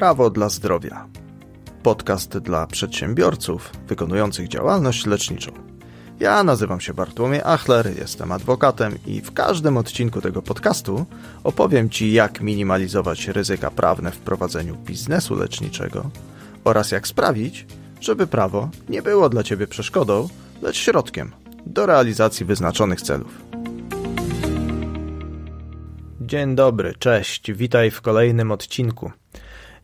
Prawo dla zdrowia. Podcast dla przedsiębiorców wykonujących działalność leczniczą. Ja nazywam się Bartłomiej Achler, jestem adwokatem i w każdym odcinku tego podcastu opowiem Ci, jak minimalizować ryzyka prawne w prowadzeniu biznesu leczniczego oraz jak sprawić, żeby prawo nie było dla Ciebie przeszkodą, lecz środkiem do realizacji wyznaczonych celów. Dzień dobry, cześć, witaj w kolejnym odcinku.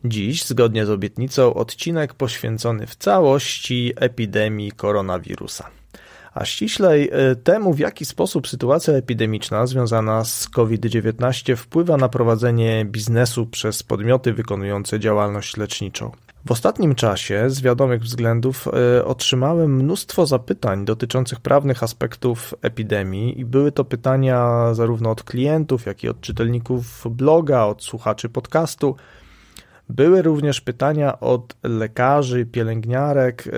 Dziś, zgodnie z obietnicą, odcinek poświęcony w całości epidemii koronawirusa. A ściślej e, temu, w jaki sposób sytuacja epidemiczna związana z COVID-19 wpływa na prowadzenie biznesu przez podmioty wykonujące działalność leczniczą. W ostatnim czasie, z wiadomych względów, e, otrzymałem mnóstwo zapytań dotyczących prawnych aspektów epidemii, i były to pytania zarówno od klientów, jak i od czytelników bloga, od słuchaczy podcastu. Były również pytania od lekarzy, pielęgniarek, y,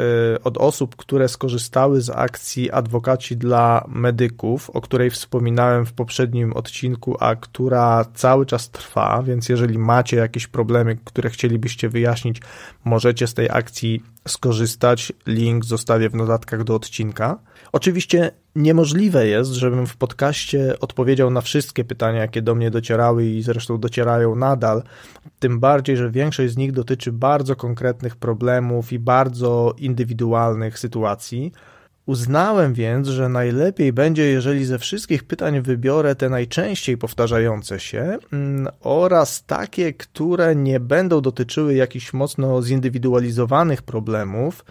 od osób, które skorzystały z akcji Adwokaci dla Medyków, o której wspominałem w poprzednim odcinku, a która cały czas trwa, więc jeżeli macie jakieś problemy, które chcielibyście wyjaśnić, możecie z tej akcji skorzystać. Link zostawię w notatkach do odcinka. Oczywiście niemożliwe jest, żebym w podcaście odpowiedział na wszystkie pytania, jakie do mnie docierały i zresztą docierają nadal. Tym bardziej, że większość z nich dotyczy bardzo konkretnych problemów i bardzo indywidualnych sytuacji. Uznałem więc, że najlepiej będzie, jeżeli ze wszystkich pytań wybiorę te najczęściej powtarzające się mm, oraz takie, które nie będą dotyczyły jakichś mocno zindywidualizowanych problemów,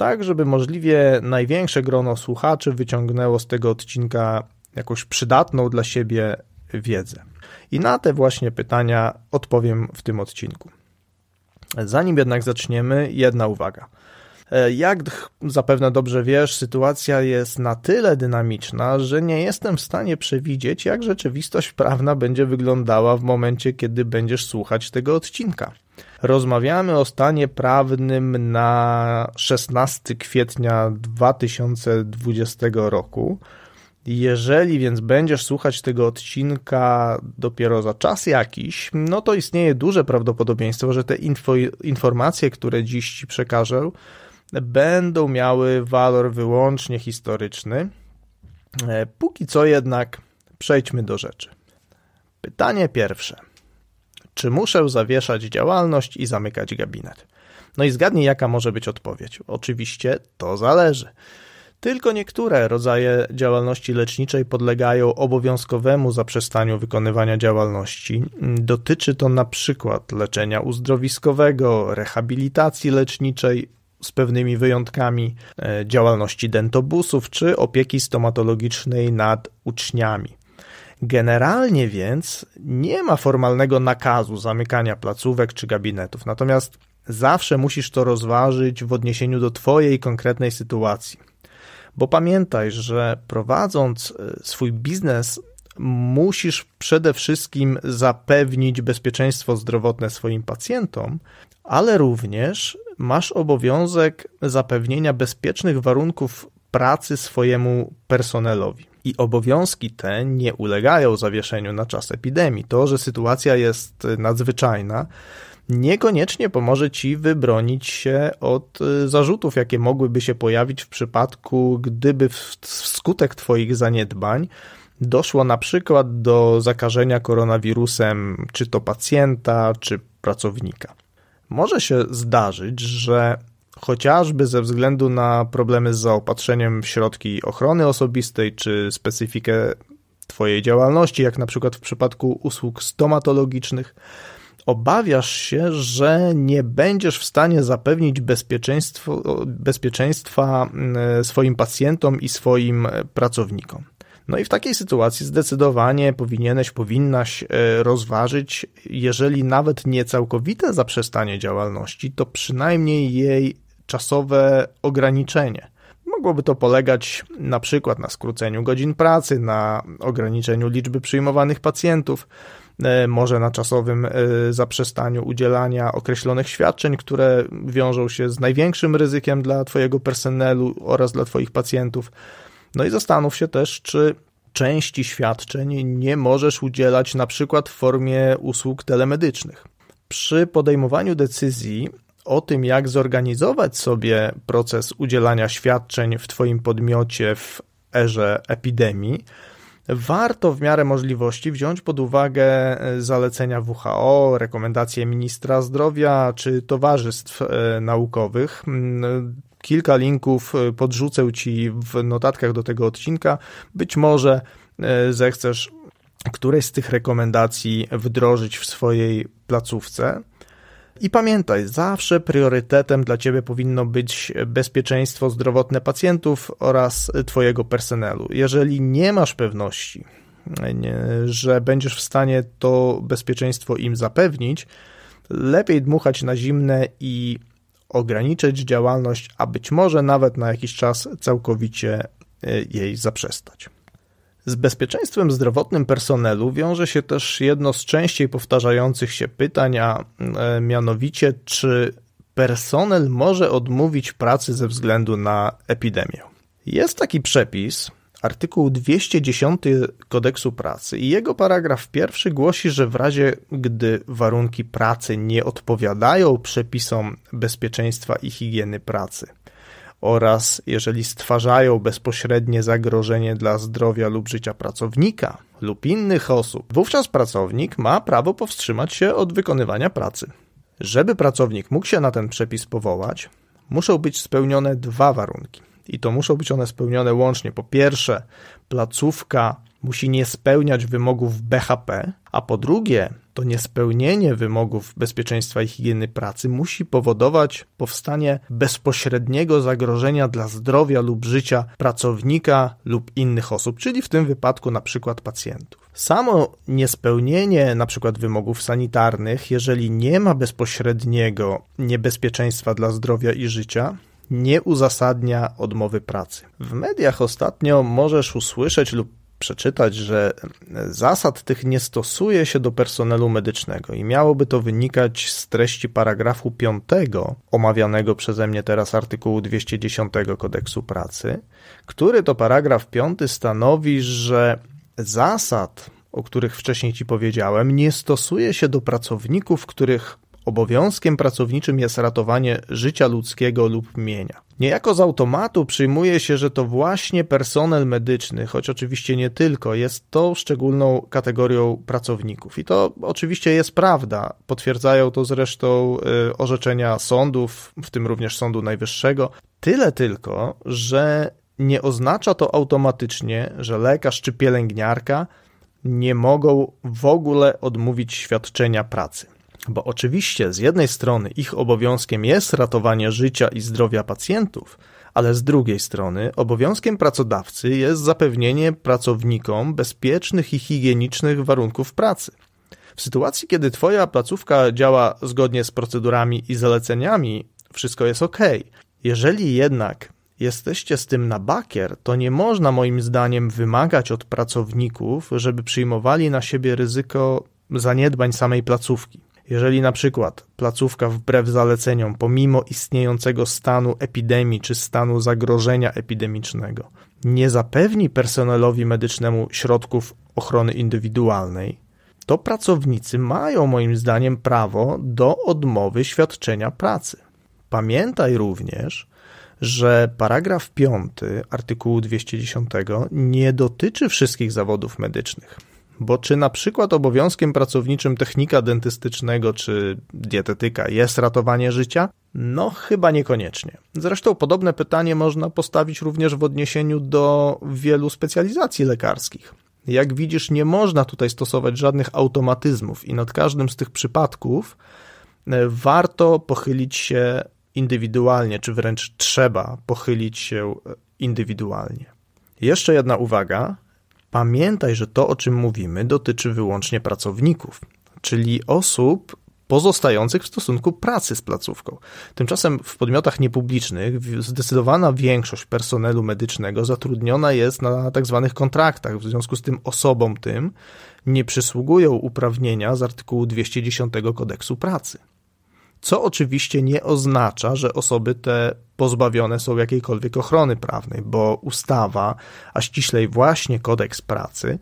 tak żeby możliwie największe grono słuchaczy wyciągnęło z tego odcinka jakąś przydatną dla siebie wiedzę. I na te właśnie pytania odpowiem w tym odcinku. Zanim jednak zaczniemy, jedna uwaga. E, jak zapewne dobrze wiesz, sytuacja jest na tyle dynamiczna, że nie jestem w stanie przewidzieć, jak rzeczywistość prawna będzie wyglądała w momencie, kiedy będziesz słuchać tego odcinka. Rozmawiamy o stanie prawnym na 16 kwietnia 2020 roku. Jeżeli więc będziesz słuchać tego odcinka dopiero za czas jakiś, no to istnieje duże prawdopodobieństwo, że te info, informacje, które dziś ci przekażę, będą miały walor wyłącznie historyczny. E, póki co jednak przejdźmy do rzeczy. Pytanie pierwsze. Czy muszę zawieszać działalność i zamykać gabinet? No i zgadnij, jaka może być odpowiedź. Oczywiście to zależy. Tylko niektóre rodzaje działalności leczniczej podlegają obowiązkowemu zaprzestaniu wykonywania działalności. Dotyczy to na przykład leczenia uzdrowiskowego, rehabilitacji leczniczej z pewnymi wyjątkami, e, działalności dentobusów czy opieki stomatologicznej nad uczniami. Generalnie więc nie ma formalnego nakazu zamykania placówek czy gabinetów, natomiast zawsze musisz to rozważyć w odniesieniu do Twojej konkretnej sytuacji. Bo pamiętaj, że prowadząc e, swój biznes, musisz przede wszystkim zapewnić bezpieczeństwo zdrowotne swoim pacjentom, ale również masz obowiązek zapewnienia bezpiecznych warunków pracy swojemu personelowi. I obowiązki te nie ulegają zawieszeniu na czas epidemii. To, że sytuacja jest nadzwyczajna, niekoniecznie pomoże ci wybronić się od y, zarzutów, jakie mogłyby się pojawić w przypadku, gdyby wskutek Twoich zaniedbań doszło na przykład do zakażenia koronawirusem, czy to pacjenta, czy pracownika. Może się zdarzyć, że chociażby ze względu na problemy z zaopatrzeniem w środki ochrony osobistej czy specyfikę Twojej działalności, jak na przykład w przypadku usług stomatologicznych, obawiasz się, że nie będziesz w stanie zapewnić bezpieczeństwa mm, swoim pacjentom i swoim pracownikom. No i w takiej sytuacji zdecydowanie powinieneś, powinnaś e, rozważyć, jeżeli nawet nie całkowite zaprzestanie działalności, to przynajmniej jej czasowe ograniczenie. Mogłoby to polegać na przykład na skróceniu godzin pracy, na ograniczeniu liczby przyjmowanych pacjentów, e, może na czasowym e, zaprzestaniu udzielania określonych świadczeń, które wiążą się z największym ryzykiem dla Twojego personelu oraz dla Twoich pacjentów. No i zastanów się też, czy części świadczeń nie możesz udzielać na przykład w formie usług telemedycznych. Przy podejmowaniu decyzji o tym, jak zorganizować sobie proces udzielania świadczeń w Twoim podmiocie w erze epidemii, warto w miarę możliwości wziąć pod uwagę e, zalecenia WHO, rekomendacje ministra zdrowia czy towarzystw e, naukowych mm, Kilka linków y, podrzucę Ci w notatkach do tego odcinka. Być może y, zechcesz któreś z tych rekomendacji wdrożyć w swojej placówce. I pamiętaj, zawsze priorytetem dla Ciebie powinno być bezpieczeństwo zdrowotne pacjentów oraz Twojego personelu. Jeżeli nie masz pewności, że będziesz w stanie to bezpieczeństwo im zapewnić, lepiej dmuchać na zimne i ograniczyć działalność, a być może nawet na jakiś czas całkowicie e, jej zaprzestać. Z bezpieczeństwem zdrowotnym personelu wiąże się też jedno z częściej powtarzających się pytań, a e, mianowicie czy personel może odmówić pracy ze względu na epidemię. Jest taki przepis, artykuł 210 kodeksu pracy i jego paragraf pierwszy głosi, że w razie gdy warunki pracy nie odpowiadają przepisom bezpieczeństwa i higieny pracy oraz jeżeli stwarzają bezpośrednie zagrożenie dla zdrowia lub życia pracownika lub innych osób, wówczas pracownik ma prawo powstrzymać się od wykonywania pracy. Żeby pracownik mógł się na ten przepis powołać, muszą być spełnione dwa warunki i to muszą być one spełnione łącznie. Po pierwsze, placówka musi nie spełniać wymogów BHP, a po drugie, to niespełnienie wymogów bezpieczeństwa i higieny pracy musi powodować powstanie bezpośredniego zagrożenia dla zdrowia lub życia pracownika lub innych osób, czyli w tym wypadku na przykład pacjentów. Samo niespełnienie na przykład wymogów sanitarnych, jeżeli nie ma bezpośredniego niebezpieczeństwa dla zdrowia i życia, nie uzasadnia odmowy pracy. W mediach ostatnio możesz usłyszeć lub przeczytać, że zasad tych nie stosuje się do personelu medycznego i miałoby to wynikać z treści paragrafu 5 omawianego przeze mnie teraz artykułu 210 kodeksu pracy, który to paragraf 5 stanowi, że zasad, o których wcześniej ci powiedziałem, nie stosuje się do pracowników, których Obowiązkiem pracowniczym jest ratowanie życia ludzkiego lub mienia. Niejako z automatu przyjmuje się, że to właśnie personel medyczny, choć oczywiście nie tylko, jest tą szczególną kategorią pracowników. I to oczywiście jest prawda. Potwierdzają to zresztą y, orzeczenia sądów, w tym również Sądu Najwyższego. Tyle tylko, że nie oznacza to automatycznie, że lekarz czy pielęgniarka nie mogą w ogóle odmówić świadczenia pracy bo oczywiście z jednej strony ich obowiązkiem jest ratowanie życia i zdrowia pacjentów, ale z drugiej strony obowiązkiem pracodawcy jest zapewnienie pracownikom bezpiecznych i higienicznych warunków pracy. W sytuacji, kiedy Twoja placówka działa zgodnie z procedurami i zaleceniami, wszystko jest ok. Jeżeli jednak jesteście z tym na bakier, to nie można moim zdaniem wymagać od pracowników, żeby przyjmowali na siebie ryzyko zaniedbań samej placówki. Jeżeli na przykład placówka wbrew zaleceniom, pomimo istniejącego stanu epidemii czy stanu zagrożenia epidemicznego, nie zapewni personelowi medycznemu środków ochrony indywidualnej, to pracownicy mają moim zdaniem prawo do odmowy świadczenia pracy. Pamiętaj również, że paragraf 5 artykułu 210 nie dotyczy wszystkich zawodów medycznych. Bo czy na przykład obowiązkiem pracowniczym technika dentystycznego czy dietetyka jest ratowanie życia? No, chyba niekoniecznie. Zresztą podobne pytanie można postawić również w odniesieniu do wielu specjalizacji lekarskich. Jak widzisz, nie można tutaj stosować żadnych automatyzmów, i nad każdym z tych przypadków e, warto pochylić się indywidualnie, czy wręcz trzeba pochylić się e, indywidualnie. Jeszcze jedna uwaga, Pamiętaj, że to, o czym mówimy, dotyczy wyłącznie pracowników, czyli osób pozostających w stosunku pracy z placówką. Tymczasem w podmiotach niepublicznych zdecydowana większość personelu medycznego zatrudniona jest na tzw. Tak kontraktach, w związku z tym osobom tym nie przysługują uprawnienia z artykułu 210 kodeksu pracy co oczywiście nie oznacza, że osoby te pozbawione są jakiejkolwiek ochrony prawnej, bo ustawa, a ściślej właśnie kodeks pracy,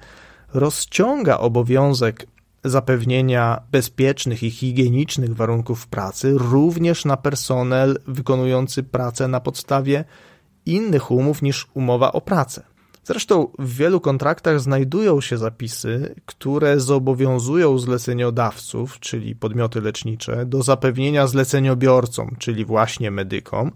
rozciąga obowiązek zapewnienia bezpiecznych i higienicznych warunków pracy również na personel wykonujący pracę na podstawie innych umów niż umowa o pracę. Zresztą w wielu kontraktach znajdują się zapisy, które zobowiązują zleceniodawców, czyli podmioty lecznicze, do zapewnienia zleceniobiorcom, czyli właśnie medykom,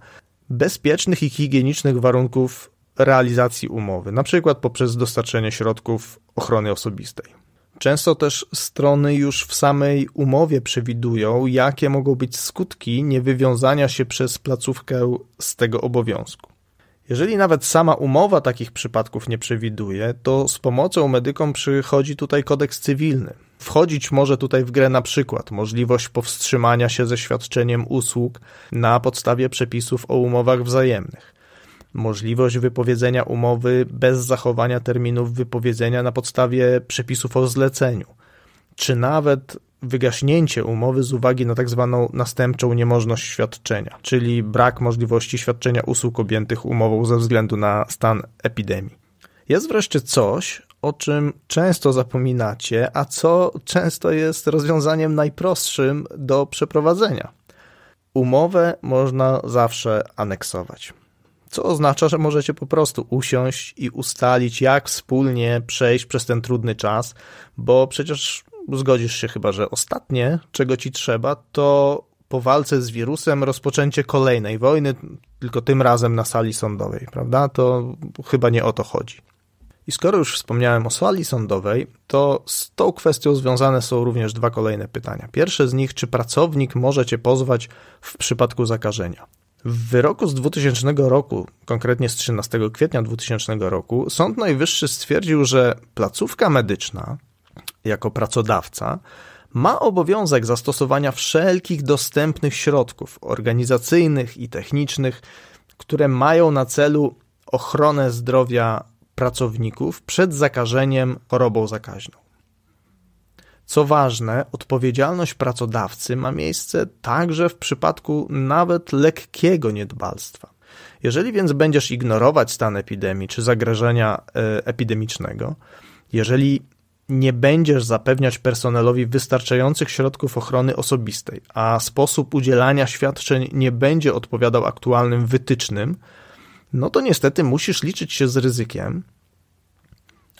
bezpiecznych i higienicznych warunków realizacji umowy, na przykład poprzez dostarczenie środków ochrony osobistej. Często też strony już w samej umowie przewidują, jakie mogą być skutki niewywiązania się przez placówkę z tego obowiązku. Jeżeli nawet sama umowa takich przypadków nie przewiduje, to z pomocą medykom przychodzi tutaj kodeks cywilny. Wchodzić może tutaj w grę na przykład możliwość powstrzymania się ze świadczeniem usług na podstawie przepisów o umowach wzajemnych, możliwość wypowiedzenia umowy bez zachowania terminów wypowiedzenia na podstawie przepisów o zleceniu – czy nawet wygaśnięcie umowy z uwagi na tzw. Tak następczą niemożność świadczenia, czyli brak możliwości świadczenia usług objętych umową ze względu na stan epidemii. Jest wreszcie coś, o czym często zapominacie, a co często jest rozwiązaniem najprostszym do przeprowadzenia. Umowę można zawsze aneksować. Co oznacza, że możecie po prostu usiąść i ustalić, jak wspólnie przejść przez ten trudny czas, bo przecież zgodzisz się chyba, że ostatnie, czego ci trzeba, to po walce z wirusem rozpoczęcie kolejnej wojny, tylko tym razem na sali sądowej, prawda? To chyba nie o to chodzi. I skoro już wspomniałem o sali sądowej, to z tą kwestią związane są również dwa kolejne pytania. Pierwsze z nich, czy pracownik może cię pozwać w przypadku zakażenia? W wyroku z 2000 roku, konkretnie z 13 kwietnia 2000 roku, Sąd Najwyższy stwierdził, że placówka medyczna jako pracodawca, ma obowiązek zastosowania wszelkich dostępnych środków organizacyjnych i technicznych, które mają na celu ochronę zdrowia pracowników przed zakażeniem chorobą zakaźną. Co ważne, odpowiedzialność pracodawcy ma miejsce także w przypadku nawet lekkiego niedbalstwa. Jeżeli więc będziesz ignorować stan epidemii czy zagrożenia e, epidemicznego, jeżeli nie będziesz zapewniać personelowi wystarczających środków ochrony osobistej, a sposób udzielania świadczeń nie będzie odpowiadał aktualnym wytycznym, no to niestety musisz liczyć się z ryzykiem,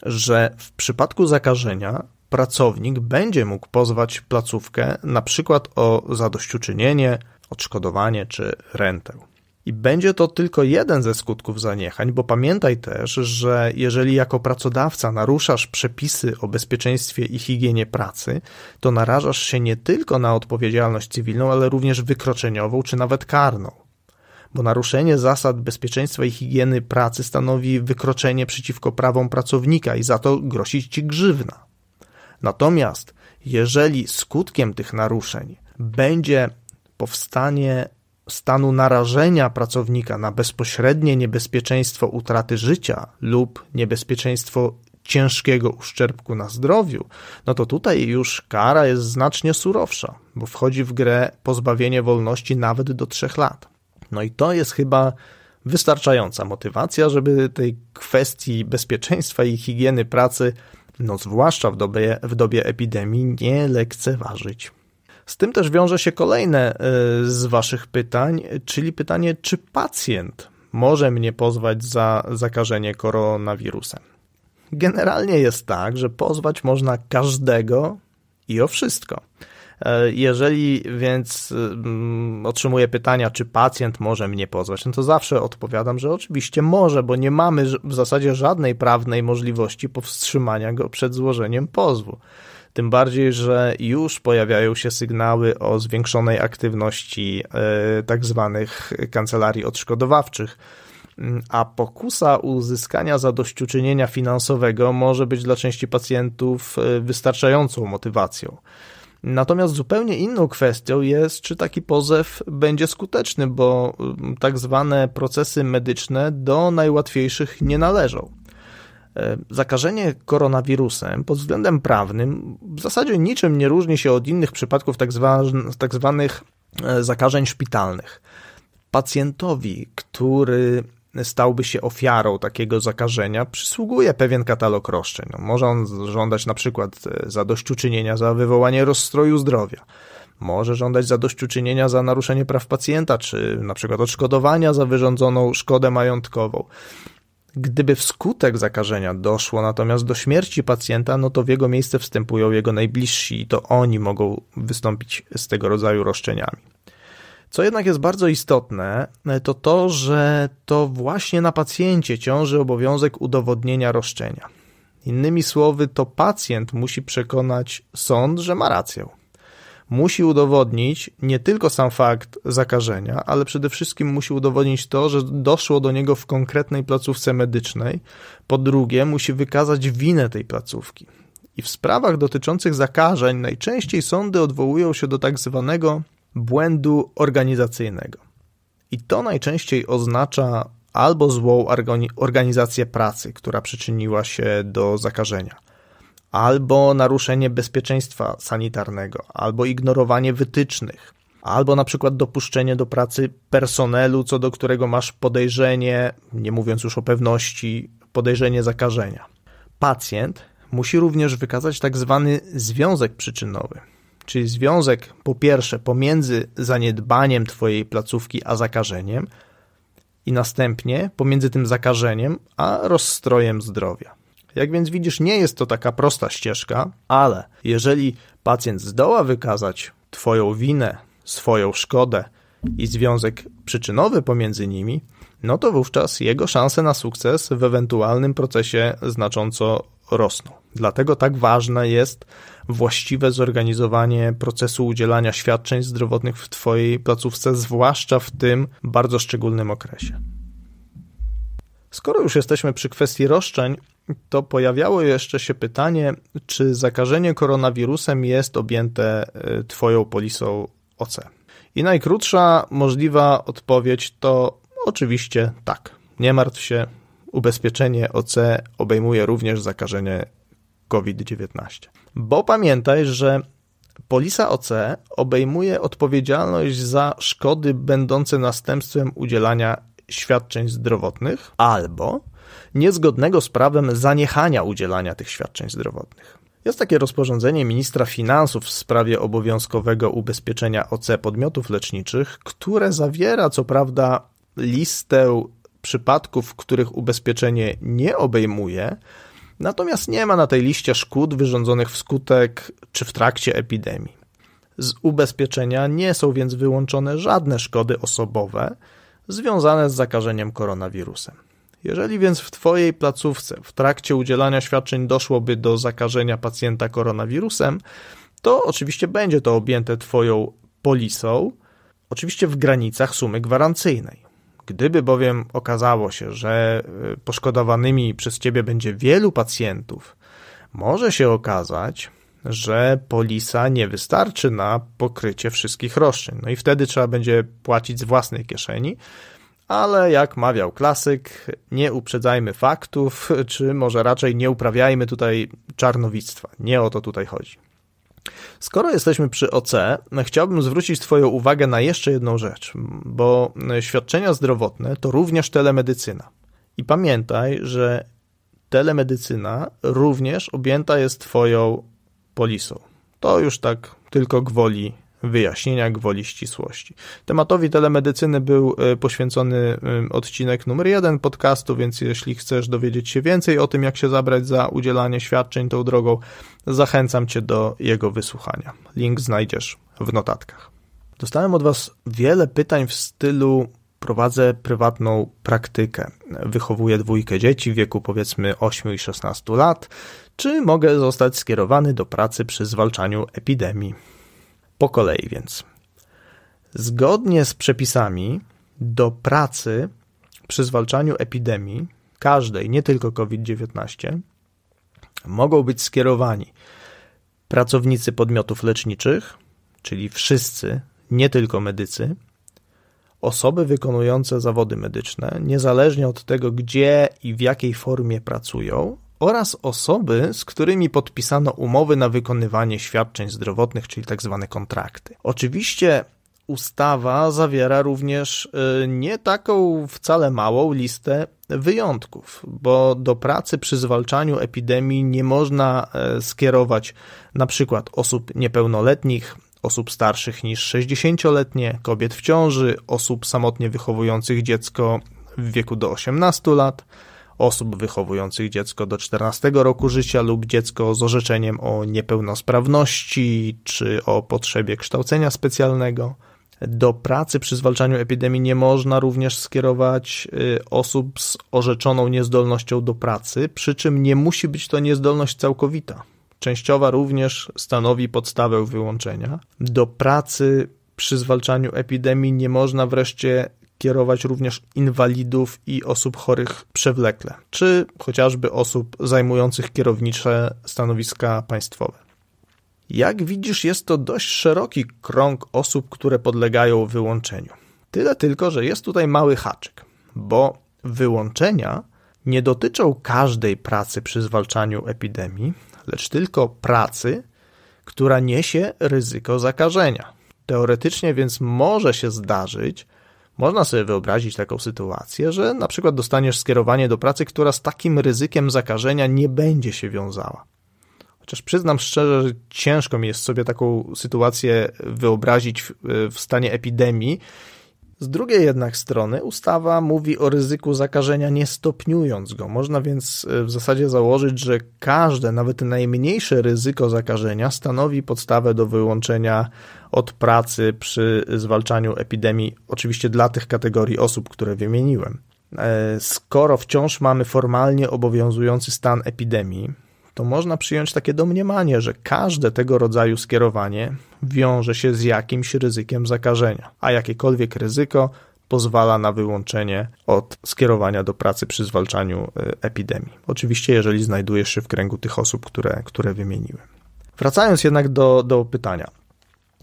że w przypadku zakażenia pracownik będzie mógł pozwać placówkę na przykład o zadośćuczynienie, odszkodowanie czy rentę. I będzie to tylko jeden ze skutków zaniechań, bo pamiętaj też, że jeżeli jako pracodawca naruszasz przepisy o bezpieczeństwie i higienie pracy, to narażasz się nie tylko na odpowiedzialność cywilną, ale również wykroczeniową czy nawet karną. Bo naruszenie zasad bezpieczeństwa i higieny pracy stanowi wykroczenie przeciwko prawom pracownika i za to grozi ci grzywna. Natomiast jeżeli skutkiem tych naruszeń będzie powstanie stanu narażenia pracownika na bezpośrednie niebezpieczeństwo utraty życia lub niebezpieczeństwo ciężkiego uszczerbku na zdrowiu, no to tutaj już kara jest znacznie surowsza, bo wchodzi w grę pozbawienie wolności nawet do trzech lat. No i to jest chyba wystarczająca motywacja, żeby tej kwestii bezpieczeństwa i higieny pracy, no zwłaszcza w dobie, w dobie epidemii, nie lekceważyć. Z tym też wiąże się kolejne y, z Waszych pytań, czyli pytanie, czy pacjent może mnie pozwać za zakażenie koronawirusem. Generalnie jest tak, że pozwać można każdego i o wszystko. E, jeżeli więc y, mm, otrzymuję pytania, czy pacjent może mnie pozwać, no to zawsze odpowiadam, że oczywiście może, bo nie mamy w zasadzie żadnej prawnej możliwości powstrzymania go przed złożeniem pozwu. Tym bardziej, że już pojawiają się sygnały o zwiększonej aktywności e, tak zwanych kancelarii odszkodowawczych. Mm, a pokusa uzyskania zadośćuczynienia finansowego może być dla części pacjentów e, wystarczającą motywacją. Natomiast zupełnie inną kwestią jest, czy taki pozew będzie skuteczny, bo mm, tak zwane procesy medyczne do najłatwiejszych nie należą. E, zakażenie koronawirusem pod względem prawnym w zasadzie niczym nie różni się od innych przypadków tak, tak zwanych e, zakażeń szpitalnych. Pacjentowi, który stałby się ofiarą takiego zakażenia, przysługuje pewien katalog roszczeń. No, może on żądać na przykład e, zadośćuczynienia za wywołanie rozstroju zdrowia. Może żądać zadośćuczynienia za naruszenie praw pacjenta, czy na przykład odszkodowania za wyrządzoną szkodę majątkową. Gdyby wskutek zakażenia doszło natomiast do śmierci pacjenta, no to w jego miejsce wstępują jego najbliżsi i to oni mogą wystąpić z tego rodzaju roszczeniami. Co jednak jest bardzo istotne, to to, że to właśnie na pacjencie ciąży obowiązek udowodnienia roszczenia. Innymi słowy, to pacjent musi przekonać sąd, że ma rację musi udowodnić nie tylko sam fakt zakażenia, ale przede wszystkim musi udowodnić to, że doszło do niego w konkretnej placówce medycznej. Po drugie, musi wykazać winę tej placówki. I w sprawach dotyczących zakażeń najczęściej sądy odwołują się do tak zwanego błędu organizacyjnego. I to najczęściej oznacza albo złą organizację pracy, która przyczyniła się do zakażenia albo naruszenie bezpieczeństwa sanitarnego, albo ignorowanie wytycznych, albo na przykład dopuszczenie do pracy personelu, co do którego masz podejrzenie, nie mówiąc już o pewności, podejrzenie zakażenia. Pacjent musi również wykazać tak zwany związek przyczynowy, czyli związek po pierwsze pomiędzy zaniedbaniem Twojej placówki a zakażeniem i następnie pomiędzy tym zakażeniem a rozstrojem zdrowia. Jak więc widzisz, nie jest to taka prosta ścieżka, ale jeżeli pacjent zdoła wykazać Twoją winę, swoją szkodę i związek przyczynowy pomiędzy nimi, no to wówczas jego szanse na sukces w ewentualnym procesie znacząco rosną. Dlatego tak ważne jest właściwe zorganizowanie procesu udzielania świadczeń zdrowotnych w Twojej placówce, zwłaszcza w tym bardzo szczególnym okresie. Skoro już jesteśmy przy kwestii roszczeń, to pojawiało jeszcze się pytanie, czy zakażenie koronawirusem jest objęte y, Twoją polisą OC. I najkrótsza możliwa odpowiedź to oczywiście tak. Nie martw się, ubezpieczenie OC obejmuje również zakażenie COVID-19. Bo pamiętaj, że polisa OC obejmuje odpowiedzialność za szkody będące następstwem udzielania świadczeń zdrowotnych albo niezgodnego z prawem zaniechania udzielania tych świadczeń zdrowotnych. Jest takie rozporządzenie ministra finansów w sprawie obowiązkowego ubezpieczenia OC podmiotów leczniczych, które zawiera co prawda listę przypadków, których ubezpieczenie nie obejmuje, natomiast nie ma na tej liście szkód wyrządzonych wskutek czy w trakcie epidemii. Z ubezpieczenia nie są więc wyłączone żadne szkody osobowe związane z zakażeniem koronawirusem. Jeżeli więc w Twojej placówce w trakcie udzielania świadczeń doszłoby do zakażenia pacjenta koronawirusem, to oczywiście będzie to objęte Twoją polisą, oczywiście w granicach sumy gwarancyjnej. Gdyby bowiem okazało się, że y, poszkodowanymi przez Ciebie będzie wielu pacjentów, może się okazać, że polisa nie wystarczy na pokrycie wszystkich roszczeń. No i wtedy trzeba będzie płacić z własnej kieszeni, ale jak mawiał klasyk, nie uprzedzajmy faktów, czy może raczej nie uprawiajmy tutaj czarnowictwa. Nie o to tutaj chodzi. Skoro jesteśmy przy OC, chciałbym zwrócić Twoją uwagę na jeszcze jedną rzecz, bo świadczenia zdrowotne to również telemedycyna. I pamiętaj, że telemedycyna również objęta jest Twoją polisą. To już tak tylko gwoli wyjaśnienia gwoli ścisłości. Tematowi telemedycyny był e, poświęcony odcinek numer jeden podcastu, więc jeśli chcesz dowiedzieć się więcej o tym, jak się zabrać za udzielanie świadczeń tą drogą, zachęcam cię do jego wysłuchania. Link znajdziesz w notatkach. Dostałem od Was wiele pytań w stylu prowadzę prywatną praktykę. Wychowuję dwójkę dzieci w wieku powiedzmy 8 i 16 lat. Czy mogę zostać skierowany do pracy przy zwalczaniu epidemii? Po kolei więc. Zgodnie z przepisami do pracy przy zwalczaniu epidemii, każdej, nie tylko COVID-19, mogą być skierowani pracownicy podmiotów leczniczych, czyli wszyscy, nie tylko medycy, osoby wykonujące zawody medyczne, niezależnie od tego, gdzie i w jakiej formie pracują, oraz osoby, z którymi podpisano umowy na wykonywanie świadczeń zdrowotnych, czyli tzw. Tak kontrakty. Oczywiście ustawa zawiera również y, nie taką wcale małą listę wyjątków, bo do pracy przy zwalczaniu epidemii nie można y, skierować na przykład osób niepełnoletnich, osób starszych niż 60-letnie, kobiet w ciąży, osób samotnie wychowujących dziecko w wieku do 18 lat, osób wychowujących dziecko do 14 roku życia lub dziecko z orzeczeniem o niepełnosprawności czy o potrzebie kształcenia specjalnego. Do pracy przy zwalczaniu epidemii nie można również skierować y, osób z orzeczoną niezdolnością do pracy, przy czym nie musi być to niezdolność całkowita. Częściowa również stanowi podstawę wyłączenia. Do pracy przy zwalczaniu epidemii nie można wreszcie kierować również inwalidów i osób chorych przewlekle, czy chociażby osób zajmujących kierownicze stanowiska państwowe. Jak widzisz, jest to dość szeroki krąg osób, które podlegają wyłączeniu. Tyle tylko, że jest tutaj mały haczyk, bo wyłączenia nie dotyczą każdej pracy przy zwalczaniu epidemii, lecz tylko pracy, która niesie ryzyko zakażenia. Teoretycznie więc może się zdarzyć, można sobie wyobrazić taką sytuację, że na przykład dostaniesz skierowanie do pracy, która z takim ryzykiem zakażenia nie będzie się wiązała. Chociaż przyznam szczerze, że ciężko mi jest sobie taką sytuację wyobrazić w, w stanie epidemii, z drugiej jednak strony ustawa mówi o ryzyku zakażenia nie stopniując go. Można więc e, w zasadzie założyć, że każde, nawet najmniejsze ryzyko zakażenia stanowi podstawę do wyłączenia od pracy przy zwalczaniu epidemii, oczywiście dla tych kategorii osób, które wymieniłem e, skoro wciąż mamy formalnie obowiązujący stan epidemii, to można przyjąć takie domniemanie, że każde tego rodzaju skierowanie wiąże się z jakimś ryzykiem zakażenia, a jakiekolwiek ryzyko pozwala na wyłączenie od skierowania do pracy przy zwalczaniu e, epidemii. Oczywiście, jeżeli znajdujesz się w kręgu tych osób, które, które wymieniłem. Wracając jednak do, do pytania.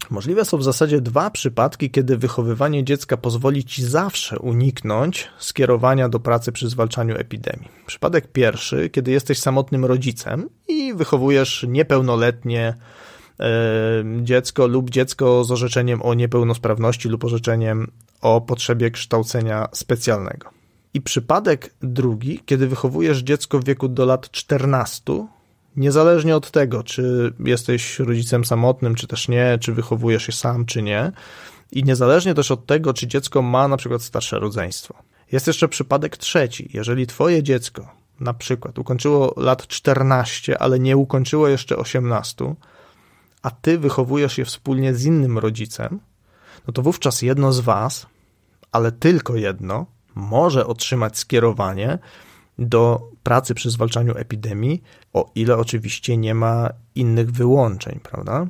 Możliwe są w zasadzie dwa przypadki, kiedy wychowywanie dziecka pozwoli ci zawsze uniknąć skierowania do pracy przy zwalczaniu epidemii. Przypadek pierwszy, kiedy jesteś samotnym rodzicem i wychowujesz niepełnoletnie e, dziecko lub dziecko z orzeczeniem o niepełnosprawności lub orzeczeniem o potrzebie kształcenia specjalnego. I przypadek drugi, kiedy wychowujesz dziecko w wieku do lat 14 Niezależnie od tego, czy jesteś rodzicem samotnym, czy też nie, czy wychowujesz się sam, czy nie, i niezależnie też od tego, czy dziecko ma na przykład starsze rodzeństwo. Jest jeszcze przypadek trzeci. Jeżeli twoje dziecko na przykład ukończyło lat 14, ale nie ukończyło jeszcze 18, a ty wychowujesz je wspólnie z innym rodzicem, no to wówczas jedno z was, ale tylko jedno, może otrzymać skierowanie do pracy przy zwalczaniu epidemii, o ile oczywiście nie ma innych wyłączeń, prawda?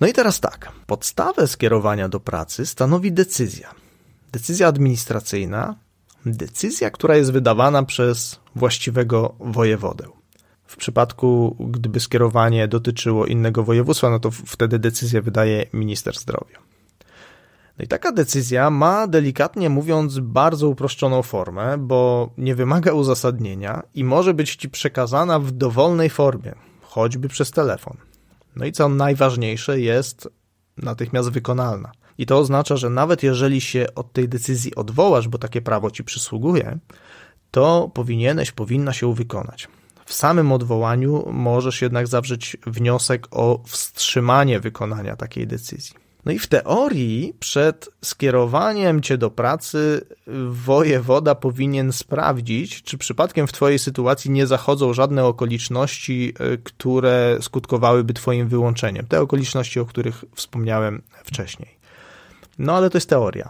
No i teraz tak, podstawę skierowania do pracy stanowi decyzja. Decyzja administracyjna, decyzja, która jest wydawana przez właściwego wojewodę. W przypadku, gdyby skierowanie dotyczyło innego województwa, no to wtedy decyzję wydaje minister zdrowia. No i taka decyzja ma, delikatnie mówiąc, bardzo uproszczoną formę, bo nie wymaga uzasadnienia i może być ci przekazana w dowolnej formie, choćby przez telefon. No i co najważniejsze, jest natychmiast wykonalna. I to oznacza, że nawet jeżeli się od tej decyzji odwołasz, bo takie prawo ci przysługuje, to powinieneś, powinna się wykonać. W samym odwołaniu możesz jednak zawrzeć wniosek o wstrzymanie wykonania takiej decyzji. No i w teorii przed skierowaniem cię do pracy wojewoda powinien sprawdzić, czy przypadkiem w twojej sytuacji nie zachodzą żadne okoliczności, e, które skutkowałyby twoim wyłączeniem. Te okoliczności, o których wspomniałem wcześniej. No ale to jest teoria.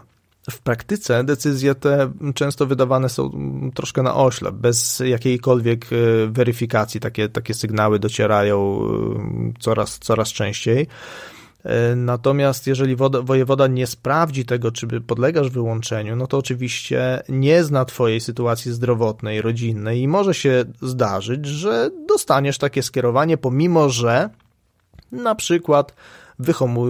W praktyce decyzje te często wydawane są mm, troszkę na oślep, bez jakiejkolwiek e, weryfikacji. Takie, takie sygnały docierają e, coraz, coraz częściej. E, natomiast jeżeli wojewoda nie sprawdzi tego, czy podlegasz wyłączeniu, no to oczywiście nie zna Twojej sytuacji zdrowotnej, rodzinnej i może się zdarzyć, że dostaniesz takie skierowanie, pomimo że na przykład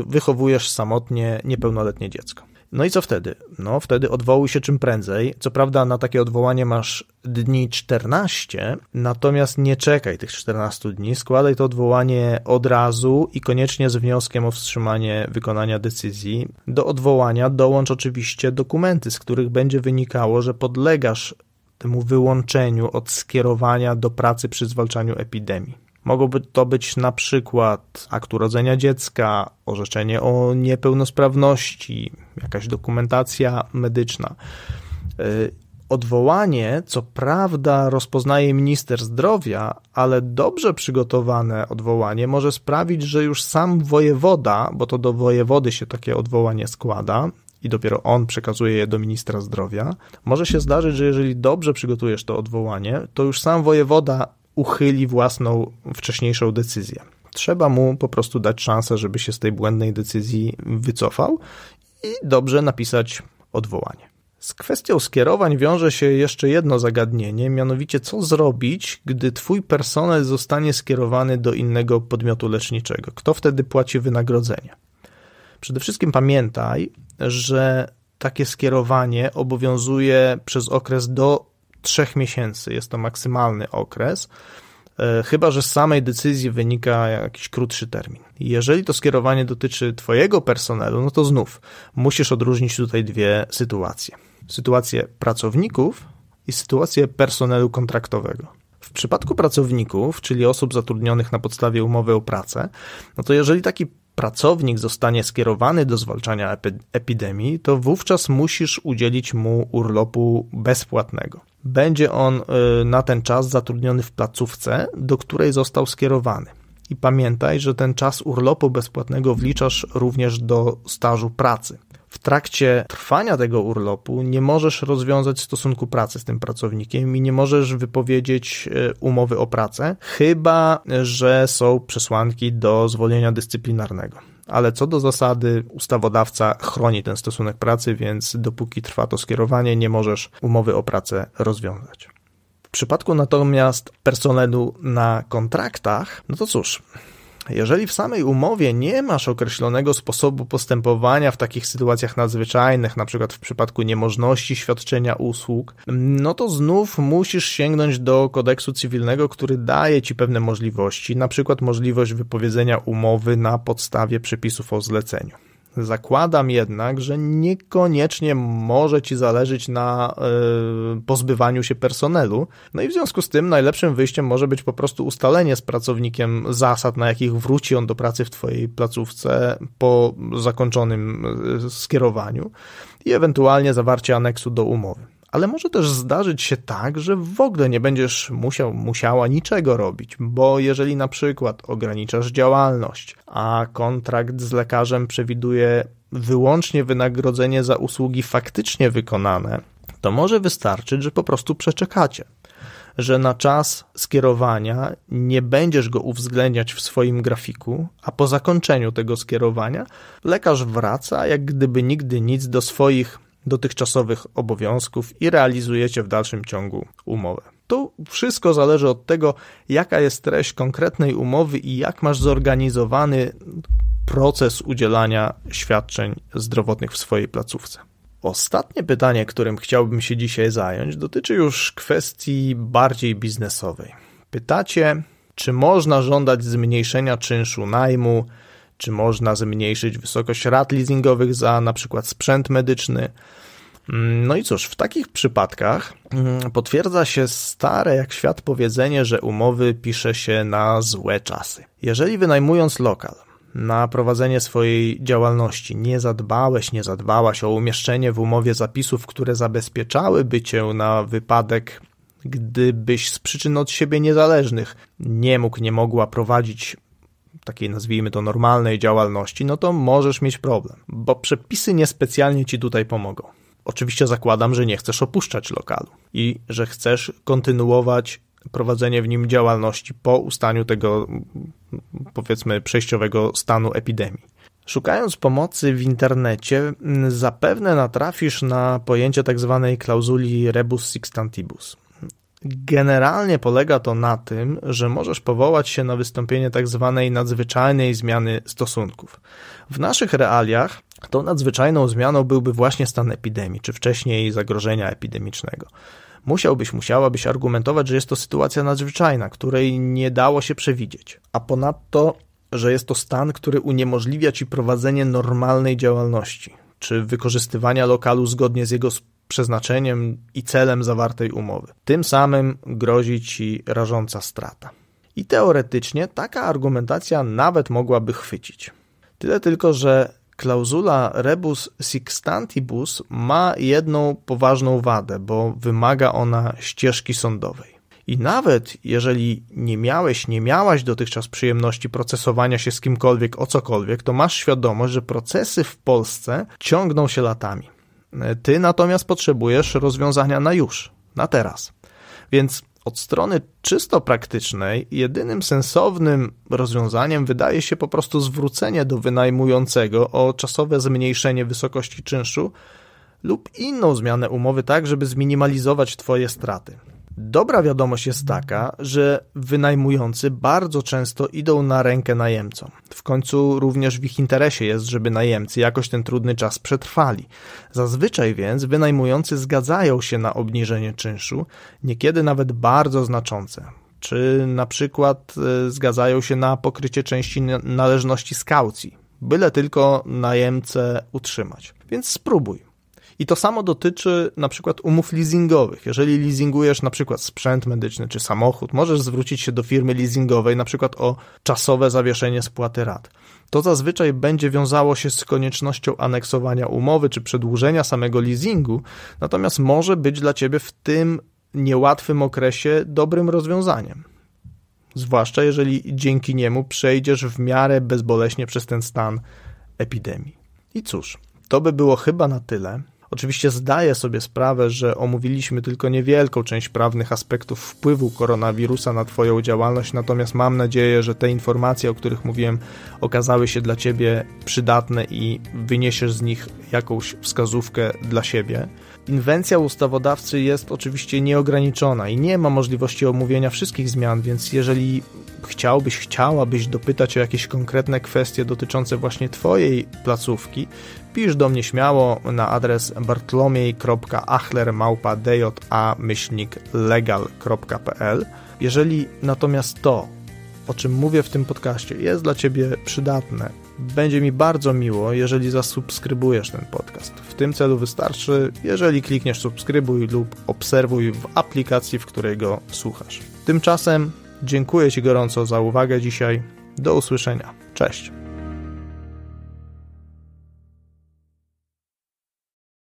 wychowujesz samotnie niepełnoletnie dziecko. No i co wtedy? No wtedy odwołuj się czym prędzej. Co prawda na takie odwołanie masz dni 14, natomiast nie czekaj tych 14 dni, składaj to odwołanie od razu i koniecznie z wnioskiem o wstrzymanie wykonania decyzji. Do odwołania dołącz oczywiście dokumenty, z których będzie wynikało, że podlegasz temu wyłączeniu od skierowania do pracy przy zwalczaniu epidemii. Mogłoby to być na przykład akt urodzenia dziecka, orzeczenie o niepełnosprawności, jakaś dokumentacja medyczna. Y, odwołanie, co prawda, rozpoznaje minister zdrowia, ale dobrze przygotowane odwołanie może sprawić, że już sam wojewoda, bo to do wojewody się takie odwołanie składa, i dopiero on przekazuje je do ministra zdrowia. Może się zdarzyć, że jeżeli dobrze przygotujesz to odwołanie, to już sam wojewoda uchyli własną wcześniejszą decyzję. Trzeba mu po prostu dać szansę, żeby się z tej błędnej decyzji wycofał i dobrze napisać odwołanie. Z kwestią skierowań wiąże się jeszcze jedno zagadnienie, mianowicie co zrobić, gdy twój personel zostanie skierowany do innego podmiotu leczniczego? Kto wtedy płaci wynagrodzenie? Przede wszystkim pamiętaj, że takie skierowanie obowiązuje przez okres do trzech miesięcy jest to maksymalny okres, e, chyba że z samej decyzji wynika jakiś krótszy termin. Jeżeli to skierowanie dotyczy Twojego personelu, no to znów musisz odróżnić tutaj dwie sytuacje: sytuację pracowników i sytuację personelu kontraktowego. W przypadku pracowników, czyli osób zatrudnionych na podstawie umowy o pracę, no to jeżeli taki pracownik zostanie skierowany do zwalczania epidemii, to wówczas musisz udzielić mu urlopu bezpłatnego. Będzie on y, na ten czas zatrudniony w placówce, do której został skierowany. I pamiętaj, że ten czas urlopu bezpłatnego wliczasz również do stażu pracy. W trakcie trwania tego urlopu nie możesz rozwiązać stosunku pracy z tym pracownikiem i nie możesz wypowiedzieć y, umowy o pracę, chyba że są przesłanki do zwolnienia dyscyplinarnego ale co do zasady ustawodawca chroni ten stosunek pracy, więc dopóki trwa to skierowanie, nie możesz umowy o pracę rozwiązać. W przypadku natomiast personelu na kontraktach, no to cóż, jeżeli w samej umowie nie masz określonego sposobu postępowania w takich sytuacjach nadzwyczajnych, na przykład w przypadku niemożności świadczenia usług, no to znów musisz sięgnąć do kodeksu cywilnego, który daje ci pewne możliwości, na przykład możliwość wypowiedzenia umowy na podstawie przepisów o zleceniu. Zakładam jednak, że niekoniecznie może ci zależeć na y, pozbywaniu się personelu. No i w związku z tym najlepszym wyjściem może być po prostu ustalenie z pracownikiem zasad, na jakich wróci on do pracy w twojej placówce po zakończonym e, skierowaniu i ewentualnie zawarcie aneksu do umowy ale może też zdarzyć się tak, że w ogóle nie będziesz musiał, musiała niczego robić, bo jeżeli na przykład ograniczasz działalność, a kontrakt z lekarzem przewiduje wyłącznie wynagrodzenie za usługi faktycznie wykonane, to może wystarczyć, że po prostu przeczekacie że na czas skierowania nie będziesz go uwzględniać w swoim grafiku, a po zakończeniu tego skierowania lekarz wraca jak gdyby nigdy nic do swoich dotychczasowych obowiązków i realizujecie w dalszym ciągu umowę. To wszystko zależy od tego, jaka jest treść konkretnej umowy i jak masz zorganizowany proces udzielania świadczeń zdrowotnych w swojej placówce. Ostatnie pytanie, którym chciałbym się dzisiaj zająć, dotyczy już kwestii bardziej biznesowej. Pytacie, czy można żądać zmniejszenia czynszu najmu, czy można zmniejszyć wysokość rat leasingowych za na przykład sprzęt medyczny? Mm, no i cóż, w takich przypadkach mm, potwierdza się stare jak świat powiedzenie, że umowy pisze się na złe czasy. Jeżeli wynajmując lokal na prowadzenie swojej działalności nie zadbałeś, nie zadbałaś o umieszczenie w umowie zapisów, które zabezpieczałyby cię na wypadek, gdybyś z przyczyn od siebie niezależnych nie mógł, nie mogła prowadzić takiej nazwijmy to normalnej działalności, no to możesz mieć problem, bo przepisy niespecjalnie ci tutaj pomogą. Oczywiście zakładam, że nie chcesz opuszczać lokalu i że chcesz kontynuować prowadzenie w nim działalności po ustaniu tego, powiedzmy, przejściowego stanu epidemii. Szukając pomocy w internecie, zapewne natrafisz na pojęcie tzw. Tak klauzuli rebus sixtantibus. Generalnie polega to na tym, że możesz powołać się na wystąpienie tak zwanej nadzwyczajnej zmiany stosunków. W naszych realiach tą nadzwyczajną zmianą byłby właśnie stan epidemii, czy wcześniej zagrożenia epidemicznego. Musiałbyś, musiałabyś argumentować, że jest to sytuacja nadzwyczajna, której nie dało się przewidzieć, a ponadto, że jest to stan, który uniemożliwia ci prowadzenie normalnej działalności, czy wykorzystywania lokalu zgodnie z jego przeznaczeniem i celem zawartej umowy. Tym samym grozi ci rażąca strata. I teoretycznie taka argumentacja nawet mogłaby chwycić. Tyle tylko, że klauzula rebus sixtantibus ma jedną poważną wadę, bo wymaga ona ścieżki sądowej. I nawet jeżeli nie miałeś, nie miałaś dotychczas przyjemności procesowania się z kimkolwiek o cokolwiek, to masz świadomość, że procesy w Polsce ciągną się latami. Ty natomiast potrzebujesz rozwiązania na już, na teraz. Więc od strony czysto praktycznej, jedynym sensownym rozwiązaniem wydaje się po prostu zwrócenie do wynajmującego o czasowe zmniejszenie wysokości czynszu lub inną zmianę umowy, tak żeby zminimalizować Twoje straty. Dobra wiadomość jest taka, że wynajmujący bardzo często idą na rękę najemcom. W końcu również w ich interesie jest, żeby najemcy jakoś ten trudny czas przetrwali. Zazwyczaj więc wynajmujący zgadzają się na obniżenie czynszu, niekiedy nawet bardzo znaczące. Czy na przykład e, zgadzają się na pokrycie części należności z kaucji, byle tylko najemcę utrzymać. Więc spróbuj. I to samo dotyczy na przykład umów leasingowych. Jeżeli leasingujesz na przykład sprzęt medyczny czy samochód, możesz zwrócić się do firmy leasingowej na przykład o czasowe zawieszenie spłaty rat. To zazwyczaj będzie wiązało się z koniecznością aneksowania umowy czy przedłużenia samego leasingu, natomiast może być dla ciebie w tym niełatwym okresie dobrym rozwiązaniem zwłaszcza jeżeli dzięki niemu przejdziesz w miarę bezboleśnie przez ten stan epidemii. I cóż, to by było chyba na tyle. Oczywiście zdaję sobie sprawę, że omówiliśmy tylko niewielką część prawnych aspektów wpływu koronawirusa na Twoją działalność, natomiast mam nadzieję, że te informacje, o których mówiłem, okazały się dla Ciebie przydatne i wyniesiesz z nich jakąś wskazówkę dla siebie. Inwencja ustawodawcy jest oczywiście nieograniczona i nie ma możliwości omówienia wszystkich zmian, więc jeżeli chciałbyś, chciałabyś dopytać o jakieś konkretne kwestie dotyczące właśnie Twojej placówki, pisz do mnie śmiało na adres bartlomiej.achlermałpa.dja-legal.pl Jeżeli natomiast to, o czym mówię w tym podcaście, jest dla Ciebie przydatne będzie mi bardzo miło, jeżeli zasubskrybujesz ten podcast. W tym celu wystarczy, jeżeli klikniesz subskrybuj lub obserwuj w aplikacji, w której go słuchasz. Tymczasem dziękuję Ci gorąco za uwagę dzisiaj. Do usłyszenia. Cześć.